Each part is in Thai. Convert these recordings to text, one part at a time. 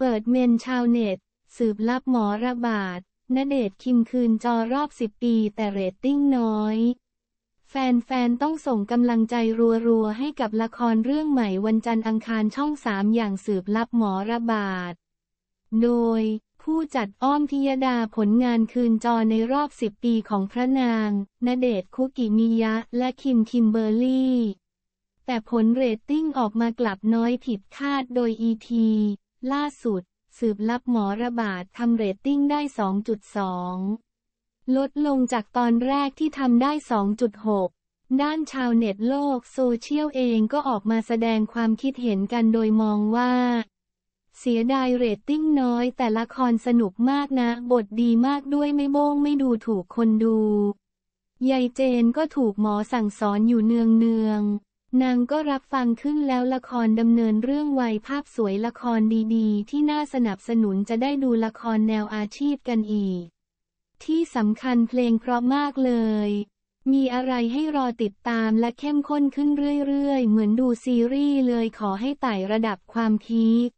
เปิดเมนชาวเน็ต สืบลับหมอระบาดณเดชคิมคืนจอรอบ10ปี แต่เรตติ้งน้อย แฟนๆ ต้องส่งกำลังใจรัวๆให้กับละครเรื่องใหม่วันจันทร์อังคารช่องสามอย่างสืบลับหมอระบาด โดย ผู้จัดอ้อมพิยดาผลงานคืนจอในรอบ10ปีของพระนางณเดชคุกิมิยะ และคิมคิมเบอร์ลี่ แต่ผลเรตติ้งออกมากลับน้อยผิดคาดโดยอีทีล่าสุด สืบลับหมอระบาดทำเรตติ้งได้ 2.2 ลดลงจากตอนแรกที่ทำได้ 2.6 ด้านชาวเน็ตโลกโซเชียลเองก็ออกมาแสดงความคิดเห็นกันโดยมองว่า เสียดายเรตติ้งน้อยแต่ละครสนุกมากนะ บทดีมากด้วยไม่โบ้งไม่ดูถูกคนดู ยายเจนก็ถูกหมอสั่งสอนอยู่เนืองเนืองนางก็รับฟังขึ้นแล้วละครดำเนินเรื่องไวภาพสวยละครดี ๆ ที่น่าสนับสนุนจะได้ดูละครแนวอาชีพกันอีก ที่สำคัญเพลงเพราะมากเลย มีอะไรให้รอติดตามและเข้มข้นขึ้นเรื่อยๆเหมือนดูซีรีส์เลยขอให้ไต่ระดับความพีค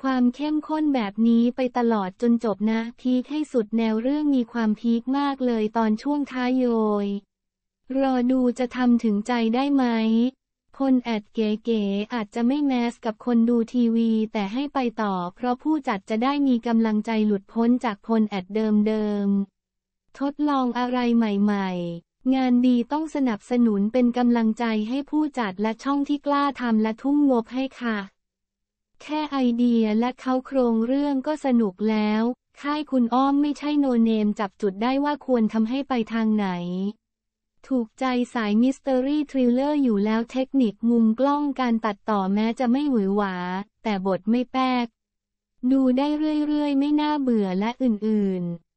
ความเข้มข้นแบบนี้ไปตลอดจนจบนะพีคให้สุดแนวเรื่องมีความพีคมากเลยตอนช่วงท้ายโยย รอดูจะทำถึงใจได้ไหมคนแอดเก๋ๆอาจจะไม่แมสกับคนดูทีวี แต่ให้ไปต่อ เพราะผู้จัดจะได้มีกำลังใจหลุดพ้นจากคนแอดเดิม ๆ ทดลองอะไรใหม่ ๆ งานดีต้องสนับสนุนเป็นกำลังใจให้ผู้จัดและช่องที่กล้าทำและทุ่มงบให้ค่ะ แค่ไอเดียและเขาโครงเรื่องก็สนุกแล้ว ค่ายคุณอ้อมไม่ใช่โนเนมจับจุดได้ว่าควรทำให้ไปทางไหนถูกใจสายมิสเตอรี่ทริลเลอร์อยู่แล้วเทคนิคมุมกล้องการตัดต่อแม้จะไม่หวือหวา แต่บทไม่แป๊กดูได้เรื่อยๆ ไม่น่าเบื่อและอื่นๆ